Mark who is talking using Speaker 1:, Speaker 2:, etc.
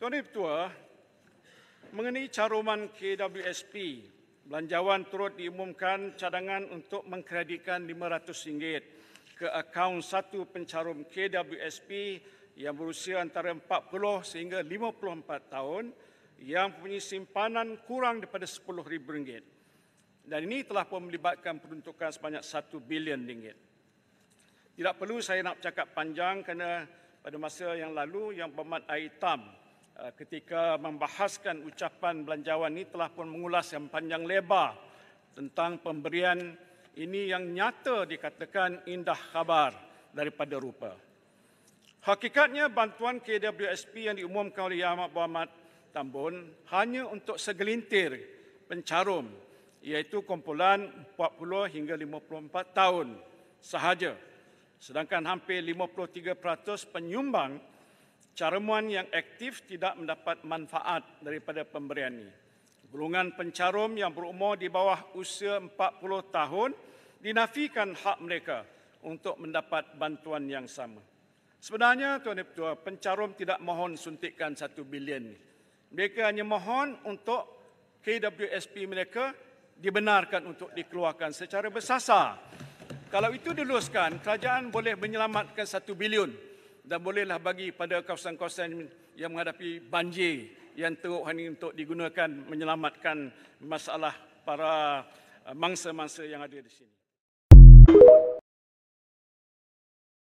Speaker 1: Tuan Ibu Tua, mengenai caruman KWSP, belanjawan turut diumumkan cadangan untuk mengkreditkan RM500 ke akaun satu pencarum KWSP yang berusia antara 40 sehingga 54 tahun yang punya simpanan kurang daripada RM10,000. Dan ini telah pun melibatkan peruntukan sebanyak RM1 bilion. Tidak perlu saya nak cakap panjang kerana pada masa yang lalu yang bermat air hitam Eh, ketika membahaskan ucapan belanjawan ini telah pun mengulas yang panjang lebar tentang pemberian ini yang nyata dikatakan indah khabar daripada rupa. Hakikatnya bantuan KWSP yang diumumkan oleh Yamak Buamat Tambun hanya untuk segelintir pencarum iaitu kumpulan 40 hingga 54 tahun sahaja. Sedangkan hampir 53% penyumbang Carumuan yang aktif tidak mendapat manfaat daripada pemberian ini. Golongan pencarum yang berumur di bawah usia 40 tahun dinafikan hak mereka untuk mendapat bantuan yang sama. Sebenarnya, Tuan dan Tuan, pencarum tidak mohon suntikan 1 bilion ini. Mereka hanya mohon untuk KWSP mereka dibenarkan untuk dikeluarkan secara bersasar. Kalau itu diluluskan, kerajaan boleh menyelamatkan 1 bilion dan bolehlah bagi pada kawasan-kawasan yang menghadapi banjir yang teruk ini untuk digunakan menyelamatkan masalah para eh, mangsa-mangsa yang ada di sini.